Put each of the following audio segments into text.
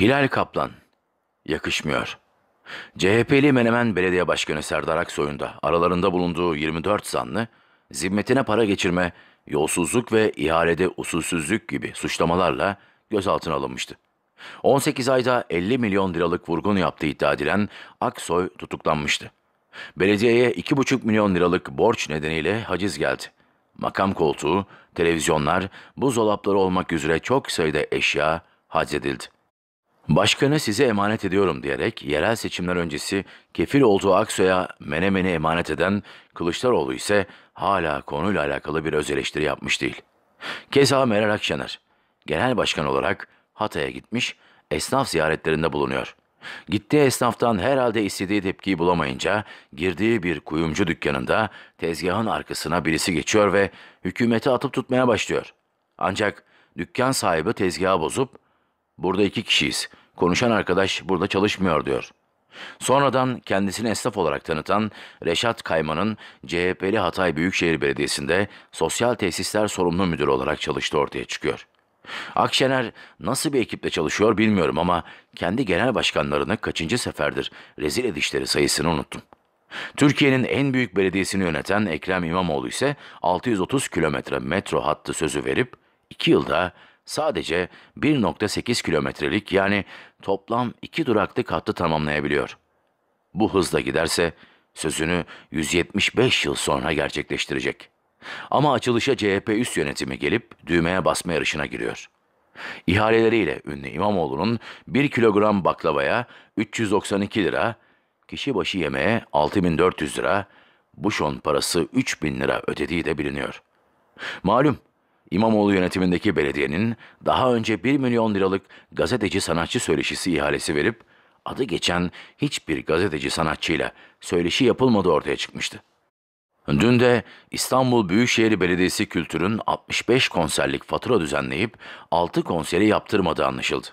Hilal Kaplan. Yakışmıyor. CHP'li Menemen Belediye Başkanı Serdar Aksoy'un da aralarında bulunduğu 24 zanlı, zimmetine para geçirme, yolsuzluk ve ihalede usulsüzlük gibi suçlamalarla gözaltına alınmıştı. 18 ayda 50 milyon liralık vurgun yaptığı iddia edilen Aksoy tutuklanmıştı. Belediyeye 2,5 milyon liralık borç nedeniyle haciz geldi. Makam koltuğu, televizyonlar, buzdolapları olmak üzere çok sayıda eşya haczedildi. Başkanı size emanet ediyorum diyerek yerel seçimler öncesi kefil olduğu Aksoy'a Menemen'i emanet eden Kılıçdaroğlu ise hala konuyla alakalı bir öz eleştiri yapmış değil. Keza Meral Akşener, genel başkan olarak Hatay'a gitmiş, esnaf ziyaretlerinde bulunuyor. Gittiği esnaftan herhalde istediği tepkiyi bulamayınca girdiği bir kuyumcu dükkanında tezgahın arkasına birisi geçiyor ve hükümeti atıp tutmaya başlıyor. Ancak dükkan sahibi tezgahı bozup Burada iki kişiyiz. Konuşan arkadaş burada çalışmıyor diyor. Sonradan kendisini esnaf olarak tanıtan Reşat Kayman'ın CHP'li Hatay Büyükşehir Belediyesi'nde sosyal tesisler sorumlu müdürü olarak çalıştığı ortaya çıkıyor. Akşener nasıl bir ekiple çalışıyor bilmiyorum ama kendi genel başkanlarını kaçıncı seferdir rezil edişleri sayısını unuttum. Türkiye'nin en büyük belediyesini yöneten Ekrem İmamoğlu ise 630 kilometre metro hattı sözü verip 2 yılda sadece 1.8 kilometrelik yani toplam 2 duraklık hattı tamamlayabiliyor. Bu hızla giderse sözünü 175 yıl sonra gerçekleştirecek. Ama açılışa CHP üst yönetimi gelip düğmeye basma yarışına giriyor. İhaleleriyle ünlü İmamoğlu'nun 1 kilogram baklavaya 392 lira, kişi başı yemeğe 6400 lira, buşon parası 3000 lira ödediği de biliniyor. Malum İmamoğlu yönetimindeki belediyenin daha önce 1 milyon liralık gazeteci sanatçı söyleşisi ihalesi verip adı geçen hiçbir gazeteci sanatçıyla söyleşi yapılmadı ortaya çıkmıştı. Dün de İstanbul Büyükşehir Belediyesi Kültür'ün 65 konserlik fatura düzenleyip 6 konseri yaptırmadığı anlaşıldı.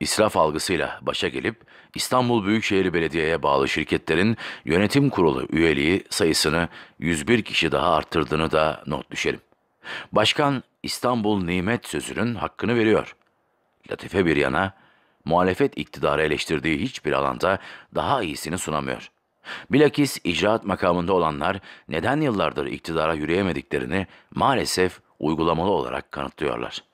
İsraf algısıyla başa gelip İstanbul Büyükşehir Belediye'ye bağlı şirketlerin yönetim kurulu üyeliği sayısını 101 kişi daha arttırdığını da not düşerim. Başkan İstanbul nimet sözünün hakkını veriyor. Latife bir yana, muhalefet iktidarı eleştirdiği hiçbir alanda daha iyisini sunamıyor. Bilakis icraat makamında olanlar neden yıllardır iktidara yürüyemediklerini maalesef uygulamalı olarak kanıtlıyorlar.''